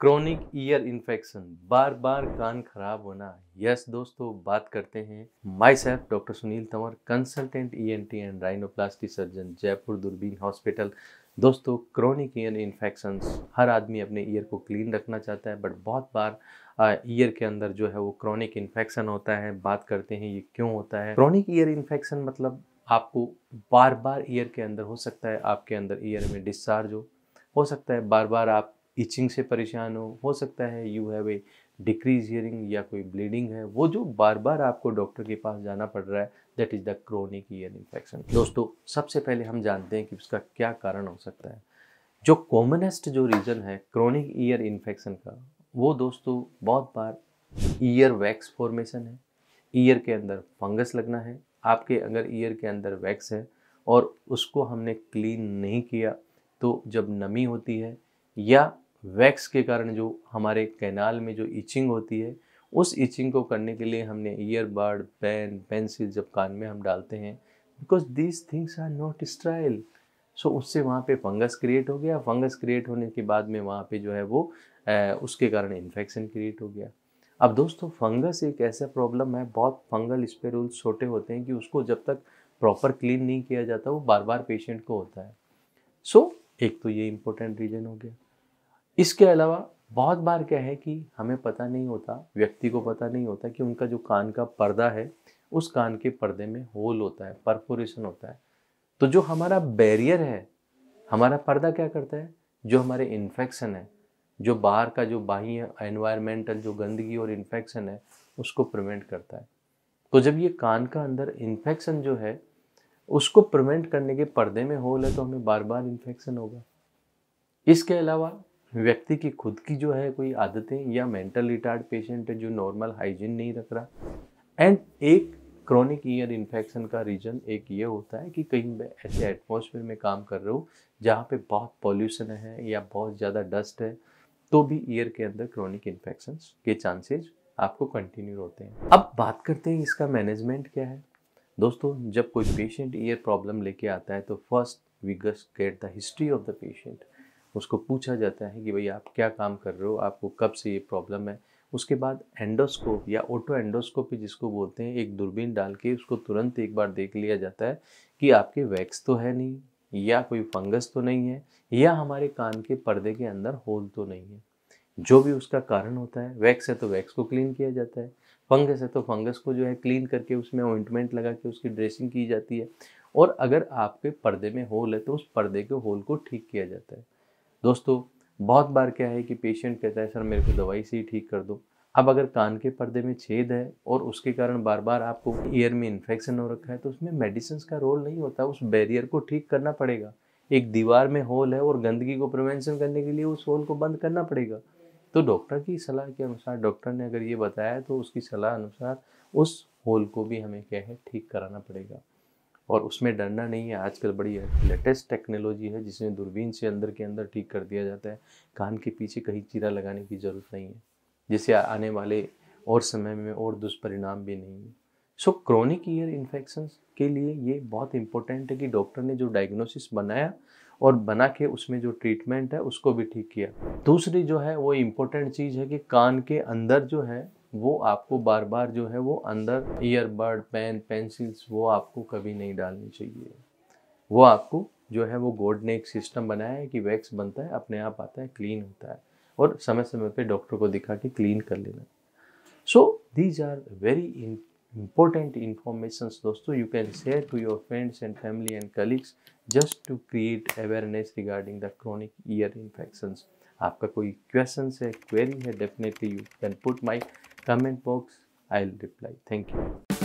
chronic ear infection बार बार कान खराब होना यस दोस्तों बात करते हैं myself doctor Sunil Tanwar consultant E N T and rhinoplasty surgeon Jaipur Doorbeen hospital दोस्तों क्रॉनिक ईयर इन्फेक्शन हर आदमी अपने ईयर को क्लीन रखना चाहता है बट बहुत बार ईयर के अंदर जो है वो क्रॉनिक इन्फेक्शन होता है बात करते हैं ये क्यों होता है क्रॉनिक ईयर इन्फेक्शन मतलब आपको बार बार ईयर के अंदर हो सकता है आपके अंदर ईयर में डिस्चार्ज हो हो सकता है बार बार आप इचिंग से परेशान हो हो सकता है you have a decrease hearing या कोई ब्लीडिंग है वो जो बार बार आपको डॉक्टर के पास जाना पड़ रहा है that is the chronic ear infection दोस्तों सबसे पहले हम जानते हैं कि उसका क्या कारण हो सकता है जो कॉमनेस्ट जो रीज़न है क्रोनिक ईयर इन्फेक्शन का वो दोस्तों बहुत बार ईयर वैक्स फॉर्मेशन है ईयर के अंदर फंगस लगना है आपके अगर ईयर के अंदर वैक्स है और उसको हमने क्लीन नहीं किया तो जब नमी होती है या वैक्स के कारण जो हमारे कैनाल में जो इचिंग होती है उस इचिंग को करने के लिए हमने ईयरबड पेन पेंसिल जब कान में हम डालते हैं because these things are not sterile so उससे वहाँ पे फंगस क्रिएट हो गया फंगस क्रिएट होने के बाद में वहाँ पे जो है वो ए, उसके कारण इन्फेक्शन क्रिएट हो गया अब दोस्तों फंगस एक ऐसा प्रॉब्लम है बहुत फंगल स्पेरूल छोटे होते हैं कि उसको जब तक प्रॉपर क्लीन नहीं किया जाता वो बार बार पेशेंट को होता है सो so, एक तो ये इम्पोर्टेंट रीज़न हो गया इसके अलावा बहुत बार क्या है कि हमें पता नहीं होता व्यक्ति को पता नहीं होता कि उनका जो कान का पर्दा है उस कान के पर्दे में होल होता है परफोरेशन होता है तो जो हमारा बैरियर है हमारा पर्दा क्या करता है जो हमारे इन्फेक्शन है जो बाहर का जो बाह्य एनवायरमेंटल जो गंदगी और इन्फेक्शन है उसको प्रिवेंट करता है तो जब ये कान का अंदर इन्फेक्शन जो है उसको प्रिवेंट करने के पर्दे में होल है तो हमें बार बार इन्फेक्शन होगा इसके अलावा व्यक्ति की खुद की जो है कोई आदतें या मेंटल रिटार्ड पेशेंट है जो नॉर्मल हाइजीन नहीं रख रहा एंड एक क्रॉनिक ईयर इन्फेक्शन का रीज़न एक ये होता है कि कहीं मैं ऐसे एटमोसफेयर में काम कर रहा हूँ जहाँ पे बहुत पॉल्यूशन है या बहुत ज़्यादा डस्ट है तो भी ईयर के अंदर क्रॉनिक इन्फेक्शन के चांसेज आपको कंटिन्यू होते हैं अब बात करते हैं इसका मैनेजमेंट क्या है दोस्तों जब कोई पेशेंट ईयर प्रॉब्लम लेके आता है तो first we just get the history of the patient उसको पूछा जाता है कि भाई आप क्या काम कर रहे हो आपको कब से ये प्रॉब्लम है उसके बाद एंडोस्कोप या ऑटो एंडोस्कोपी जिसको बोलते हैं एक दूरबीन डाल के उसको तुरंत एक बार देख लिया जाता है कि आपके वैक्स तो है नहीं या कोई फंगस तो नहीं है या हमारे कान के पर्दे के अंदर होल तो नहीं है जो भी उसका कारण होता है वैक्स है तो वैक्स को क्लीन किया जाता है फंगस है तो फंगस को जो है क्लीन करके उसमें ऑइंटमेंट लगा के उसकी ड्रेसिंग की जाती है और अगर आपके पर्दे में होल है तो उस पर्दे के होल को ठीक किया जाता है दोस्तों बहुत बार क्या है कि पेशेंट कहता है सर मेरे को दवाई से ही ठीक कर दो अब अगर कान के पर्दे में छेद है और उसके कारण बार बार आपको ईयर में इन्फेक्शन हो रखा है तो उसमें मेडिसिन का रोल नहीं होता उस बैरियर को ठीक करना पड़ेगा एक दीवार में होल है और गंदगी को प्रिवेंशन करने के लिए उस होल को बंद करना पड़ेगा तो डॉक्टर की सलाह के अनुसार डॉक्टर ने अगर ये बताया तो उसकी सलाह अनुसार उस होल को भी हमें क्या है ठीक कराना पड़ेगा और उसमें डरना नहीं है आजकल बड़ी लेटेस्ट टेक्नोलॉजी है जिसमें दूरबीन से अंदर के अंदर ठीक कर दिया जाता है कान के पीछे कहीं चीरा लगाने की ज़रूरत नहीं है जिससे आने वाले और समय में और दुष्परिणाम भी नहीं है सो क्रॉनिक ईयर इन्फेक्शन के लिए ये बहुत इंपॉर्टेंट है कि डॉक्टर ने जो डायग्नोसिस बनाया और बना के उसमें जो ट्रीटमेंट है उसको भी ठीक किया दूसरी जो है वो इम्पोर्टेंट चीज़ है कि कान के अंदर जो है वो आपको बार बार जो है वो अंदर ईयरबड पेन पेंसिल्स वो आपको कभी नहीं डालनी चाहिए वो आपको जो है वो गोड ने एक सिस्टम बनाया है कि वैक्स बनता है अपने आप आता है क्लीन होता है और समय समय पे डॉक्टर को दिखा के क्लीन कर लेना so these are very important informations दोस्तों you can share to your friends and family and colleagues just to create awareness regarding the chronic ear infections आपका कोई क्वेश्चन है क्वेरी है definitely you can put my comment box i'll reply thank you